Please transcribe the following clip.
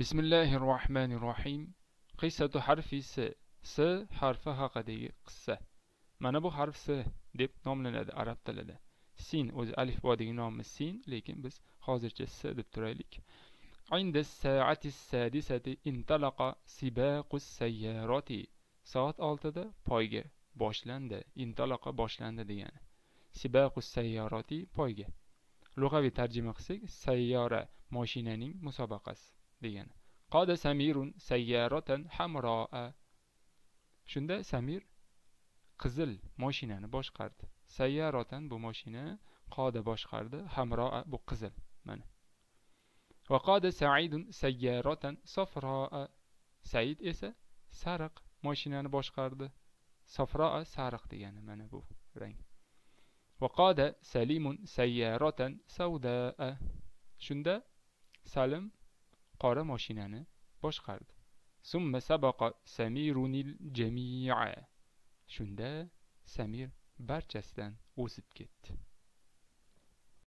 حرف qissatu harfi s s harfi haqidagi qissa mana bu harf s deb nomlanadi arab tilida sin o'zi alifbodagi nomi sin lekin biz hozircha s deb turaylik inda saati sadisati intalaqa sibaqu sayyarati soat 6da poyga boshlandi intalaqa boshlandi degani sibaqu sayyarati poyga lug'aviy tarjima qilsak sayyora moshinaning musobaqasi degan qoda samirun sayyaratan hamroa shunda samir qizil mashinani boshqardi Sayyaratan bu mashina qoda boshqardi hamroa bu qizil mana va qoda saidun sayyaratan safroa. said esa sariq mashinani boshqardi Safroa sariq degani mana bu rang Va qoda Salimun sayyaratan سوداء shunda salim qora moshinani boshqardi summa sabaqa samirunil jamia shunda samir barchasidan o'zib ketdi